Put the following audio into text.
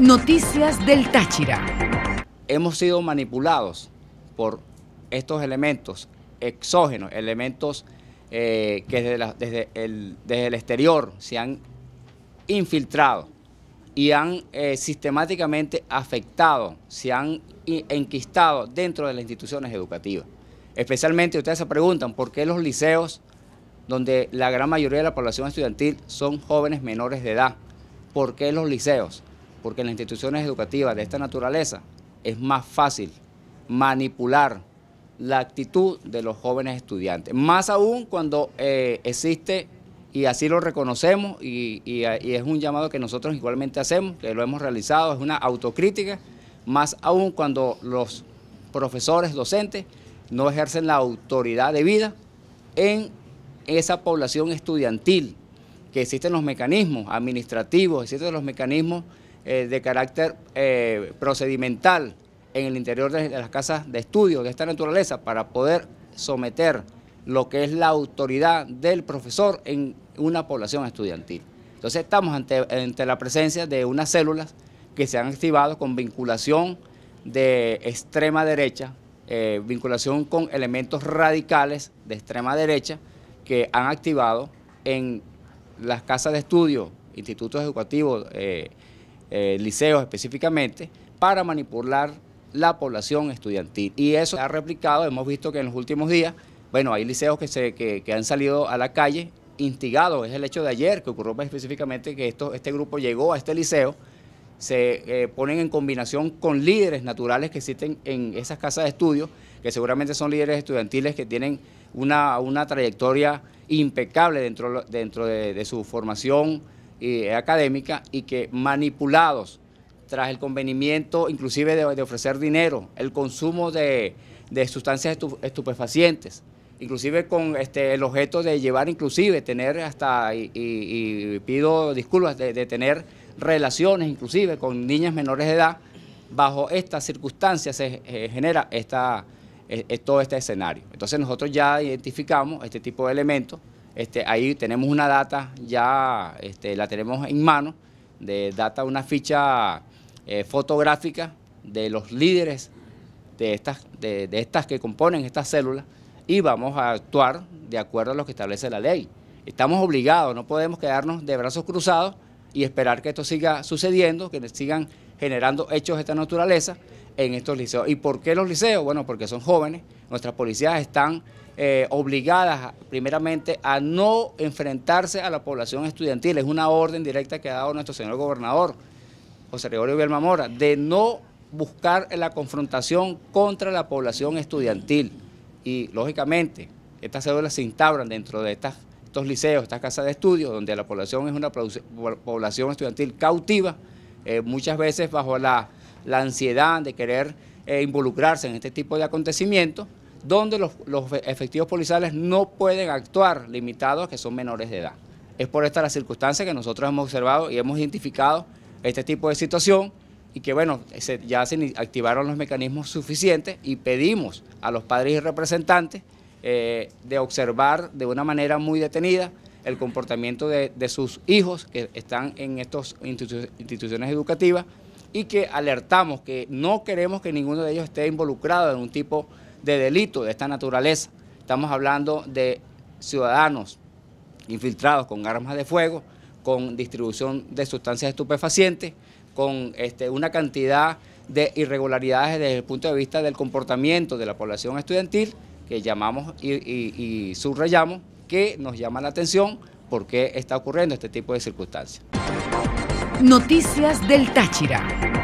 Noticias del Táchira. Hemos sido manipulados por estos elementos exógenos, elementos eh, que desde, el, exterior se han infiltrado y han eh, sistemáticamente afectado, se han enquistado dentro de las instituciones educativas. Especialmente ustedes se preguntan por qué los liceos, donde la gran mayoría de la población estudiantil son jóvenes menores de edad, por qué los liceos porque en las instituciones educativas de esta naturaleza es más fácil manipular la actitud de los jóvenes estudiantes, más aún cuando eh, existe, y así lo reconocemos, y, y es un llamado que nosotros igualmente hacemos, que lo hemos realizado, es una autocrítica, más aún cuando los profesores, docentes, no ejercen la autoridad debida en esa población estudiantil, que existen los mecanismos administrativos, existen los mecanismos eh, de carácter eh, procedimental en el interior de, las casas de estudio de esta naturaleza para poder someter lo que es la autoridad del profesor en una población estudiantil. Entonces estamos ante, la presencia de unas células que se han activado con vinculación de extrema derecha, eh, vinculación con elementos radicales de extrema derecha que han activado en las casas de estudio, institutos educativos, eh, liceos específicamente, para manipular la población estudiantil. Y eso ha replicado, hemos visto que en los últimos días, bueno, hay liceos que, se, que, han salido a la calle instigados, es el hecho de ayer que ocurrió específicamente que esto, este grupo llegó a este liceo, se eh, ponen en combinación con líderes naturales que existen en esas casas de estudio, que seguramente son líderes estudiantiles que tienen una, una trayectoria impecable dentro, dentro de su formación y eh, académica y que manipulados tras el convenimiento inclusive de, ofrecer dinero, el consumo de, sustancias estupefacientes, inclusive con este, el objeto de llevar inclusive, tener hasta, y, pido disculpas, de, tener relaciones inclusive con niñas menores de edad, bajo estas circunstancias se eh, genera esta, eh, todo este escenario. Entonces nosotros ya identificamos este tipo de elementos este, ahí tenemos una data, ya este, la tenemos en mano, de data, una ficha eh, fotográfica de los líderes de estas, de, de estas que componen estas células y vamos a actuar de acuerdo a lo que establece la ley. Estamos obligados, no podemos quedarnos de brazos cruzados y esperar que esto siga sucediendo, que sigan generando hechos de esta naturaleza en estos liceos. ¿Y por qué los liceos? Bueno, porque son jóvenes, nuestras policías están eh, obligadas primeramente a no enfrentarse a la población estudiantil, es una orden directa que ha dado nuestro señor gobernador, José Gregorio Vilma Mora, de no buscar la confrontación contra la población estudiantil. Y lógicamente, estas cédulas se instauran dentro de estas, estos liceos, estas casas de estudios, donde la población es una población estudiantil cautiva, eh, muchas veces bajo la, ansiedad de querer eh, involucrarse en este tipo de acontecimientos, donde los, efectivos policiales no pueden actuar limitados a que son menores de edad. Es por esta la circunstancia que nosotros hemos observado y hemos identificado este tipo de situación y que bueno, ya se activaron los mecanismos suficientes y pedimos a los padres y representantes eh, de observar de una manera muy detenida el comportamiento de, sus hijos que están en estas instituciones educativas y que alertamos que no queremos que ninguno de ellos esté involucrado en un tipo de delito de esta naturaleza. Estamos hablando de ciudadanos infiltrados con armas de fuego, con distribución de sustancias estupefacientes, con este, una cantidad de irregularidades desde el punto de vista del comportamiento de la población estudiantil que llamamos y subrayamos que nos llama la atención por qué está ocurriendo este tipo de circunstancias. Noticias del Táchira.